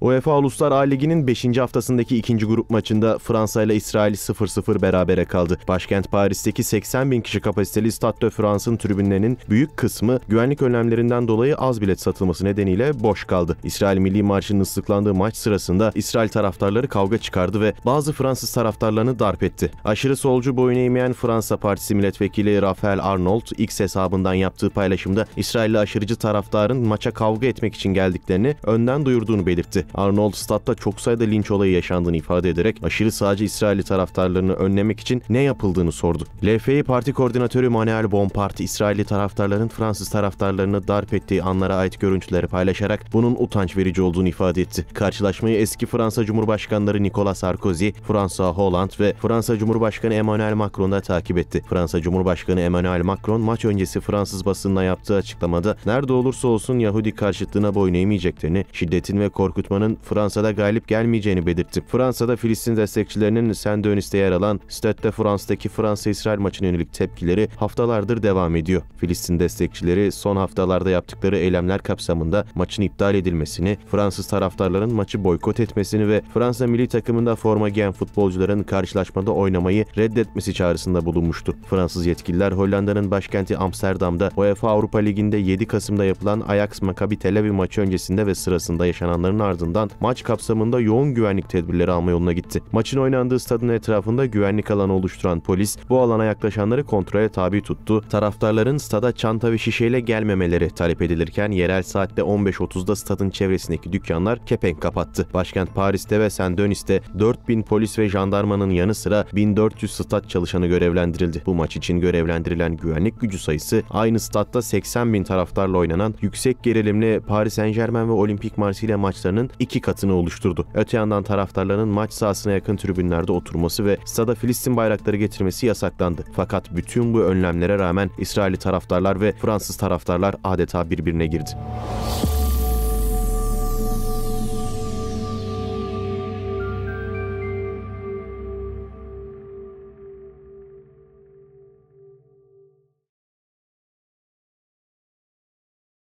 UEFA Uluslar A Ligi'nin 5. haftasındaki ikinci grup maçında Fransa ile İsrail 0-0 berabere kaldı. Başkent Paris'teki 80 bin kişi kapasiteli Stade de France'ın tribünlerinin büyük kısmı güvenlik önlemlerinden dolayı az bilet satılması nedeniyle boş kaldı. İsrail Milli Marşı'nın ıslıklandığı maç sırasında İsrail taraftarları kavga çıkardı ve bazı Fransız taraftarlarını darp etti. Aşırı solcu boyun eğmeyen Fransa Partisi milletvekili Rafael Arnold X hesabından yaptığı paylaşımda İsrailli aşırıcı taraftarın maça kavga etmek için geldiklerini önden duyurduğunu belirtti. Arnold Stadt'ta çok sayıda linç olayı yaşandığını ifade ederek aşırı sağcı İsrail taraftarlarını önlemek için ne yapıldığını sordu. LFI Parti Koordinatörü Manuel Bompart, İsrailli taraftarların Fransız taraftarlarını darp ettiği anlara ait görüntüleri paylaşarak bunun utanç verici olduğunu ifade etti. Karşılaşmayı eski Fransa Cumhurbaşkanları Nicolas Sarkozy, Fransa Hollande ve Fransa Cumhurbaşkanı Emmanuel Macron da takip etti. Fransa Cumhurbaşkanı Emmanuel Macron maç öncesi Fransız basınına yaptığı açıklamada nerede olursa olsun Yahudi karşıtlığına boyun eğmeyeceklerini, şiddetin ve korkutma Osman'ın Fransa'da galip gelmeyeceğini belirtti. Fransa'da Filistin destekçilerinin Sendönist'e yer alan Stade de France'daki Fransa-İsrail maçına yönelik tepkileri haftalardır devam ediyor. Filistin destekçileri son haftalarda yaptıkları eylemler kapsamında maçın iptal edilmesini, Fransız taraftarların maçı boykot etmesini ve Fransa milli takımında forma giyen futbolcuların karşılaşmada oynamayı reddetmesi çağrısında bulunmuştu. Fransız yetkililer Hollanda'nın başkenti Amsterdam'da UEFA Avrupa Ligi'nde 7 Kasım'da yapılan Ajax Maccabi Tel Aviv maçı öncesinde ve sırasında yaşananların ardından ardından maç kapsamında yoğun güvenlik tedbirleri alma yoluna gitti. Maçın oynandığı stadın etrafında güvenlik alanı oluşturan polis bu alana yaklaşanları kontrole tabi tuttu. Taraftarların stada çanta ve şişeyle gelmemeleri talep edilirken yerel saatte 15.30'da stadın çevresindeki dükkanlar kepenk kapattı. Başkent Paris'te ve Saint-Denis'te 4000 polis ve jandarmanın yanı sıra 1400 stat çalışanı görevlendirildi. Bu maç için görevlendirilen güvenlik gücü sayısı aynı statta 80 bin taraftarla oynanan yüksek gerilimli Paris Saint Germain ve Olympique Marseille maçlarının iki katını oluşturdu. Öte yandan taraftarların maç sahasına yakın tribünlerde oturması ve stada Filistin bayrakları getirmesi yasaklandı. Fakat bütün bu önlemlere rağmen İsrail taraftarlar ve Fransız taraftarlar adeta birbirine girdi.